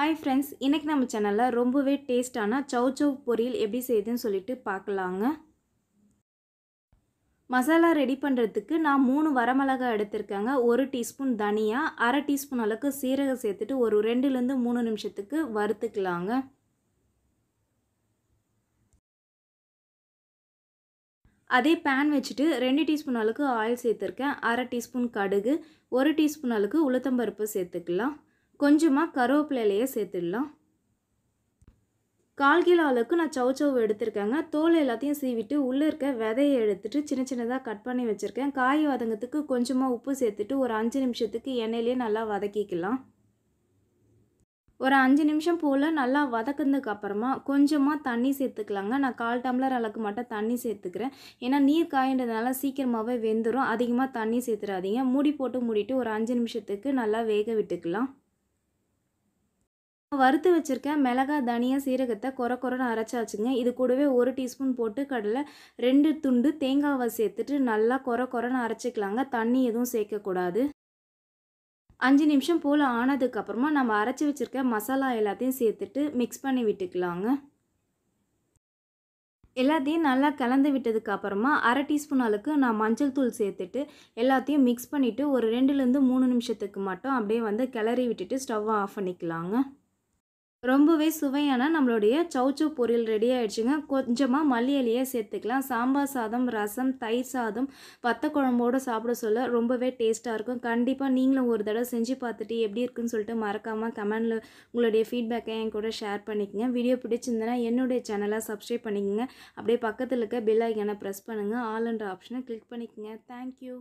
hi friends இன்றைக்கி நம்ம சேனலில் ரொம்பவே டேஸ்ட்டான சவு சவு பொரியல் எப்படி செய்யுதுன்னு சொல்லிட்டு பார்க்கலாங்க மசாலா ரெடி பண்ணுறதுக்கு நான் மூணு வரமிளகாய் எடுத்திருக்கேங்க ஒரு டீஸ்பூன் தனியா அரை டீஸ்பூன் அளவுக்கு சீரகம் சேர்த்துட்டு ஒரு ரெண்டுலேருந்து மூணு நிமிஷத்துக்கு வறுத்துக்கலாங்க அதே பேன் வச்சுட்டு ரெண்டு டீஸ்பூன் அளவுக்கு ஆயில் சேர்த்துருக்கேன் அரை டீஸ்பூன் கடுகு ஒரு டீஸ்பூன் அளவுக்கு உளுத்தம்பருப்பு சேர்த்துக்கலாம் கொஞ்சமாக கருவேப்பிலையிலையே சேர்த்துடலாம் கால் கிலோ அளவுக்கு நான் சவு எடுத்திருக்கேங்க தோல் எல்லாத்தையும் சீவிட்டு உள்ளே இருக்க விதையை எடுத்துட்டு சின்ன சின்னதாக கட் பண்ணி வச்சுருக்கேன் காய் வதங்கத்துக்கு கொஞ்சமாக உப்பு சேர்த்துட்டு ஒரு அஞ்சு நிமிஷத்துக்கு எண்ணெயிலேயே நல்லா வதக்கிக்கலாம் ஒரு அஞ்சு நிமிஷம் போல் நல்லா வதக்குனதுக்கு அப்புறமா கொஞ்சமாக தண்ணி சேர்த்துக்கலாங்க நான் கால் டம்ளர் அளவுக்கு மட்டும் தண்ணி சேர்த்துக்கிறேன் ஏன்னா நீர் காயின்றதுனால சீக்கிரமாகவே வெந்துடும் அதிகமாக தண்ணி சேர்த்துடாதீங்க மூடி போட்டு மூடிட்டு ஒரு அஞ்சு நிமிஷத்துக்கு நல்லா வேக விட்டுக்கலாம் வறுத்து வச்சுருக்கேன் மிளகா தனியாக சீரகத்தை குறை குறைன்னு அரைச்சாச்சுங்க இது கூடவே ஒரு டீஸ்பூன் போட்டு கடலை ரெண்டு துண்டு தேங்காவை சேர்த்துட்டு நல்லா குற குறன்னு அரைச்சிக்கலாங்க தண்ணி எதுவும் சேர்க்கக்கூடாது அஞ்சு நிமிஷம் போல் ஆனதுக்கப்புறமா நம்ம அரைச்சி வச்சுருக்க மசாலா எல்லாத்தையும் சேர்த்துட்டு மிக்ஸ் பண்ணி விட்டுக்கலாங்க எல்லாத்தையும் நல்லா கலந்து விட்டதுக்கப்புறமா அரை டீஸ்பூன் அளவுக்கு நான் மஞ்சள் தூள் சேர்த்துட்டு எல்லாத்தையும் மிக்ஸ் பண்ணிவிட்டு ஒரு ரெண்டுலேருந்து மூணு நிமிஷத்துக்கு மட்டும் அப்படியே வந்து கிளறி விட்டுட்டு ஸ்டவ்வை ஆஃப் பண்ணிக்கலாங்க ரொம்பவே சுவையான நம்மளுடைய சௌச்சு பொரியல் ரெடி ஆகிடுச்சுங்க கொஞ்சமாக மல்லி சேர்த்துக்கலாம் சாம்பார் சாதம் ரசம் தயிர் சாதம் வத்த குழம்போடு சாப்பிட சொல்ல ரொம்பவே டேஸ்ட்டாக இருக்கும் கண்டிப்பாக நீங்களும் ஒரு தடவை செஞ்சு பார்த்துட்டு எப்படி இருக்குன்னு சொல்லிட்டு மறக்காமல் கமெண்டில் உங்களுடைய ஃபீட்பேக்கை என் கூட ஷேர் பண்ணிக்கோங்க வீடியோ பிடிச்சிருந்தனா என்னுடைய சேனலை சப்ஸ்கிரைப் பண்ணிக்கோங்க அப்படியே பக்கத்தில் இருக்க பெல் ஐக்கனை ப்ரெஸ் பண்ணுங்கள் ஆல்ன்ற ஆப்ஷனை கிளிக் பண்ணிக்கோங்க தேங்க்யூ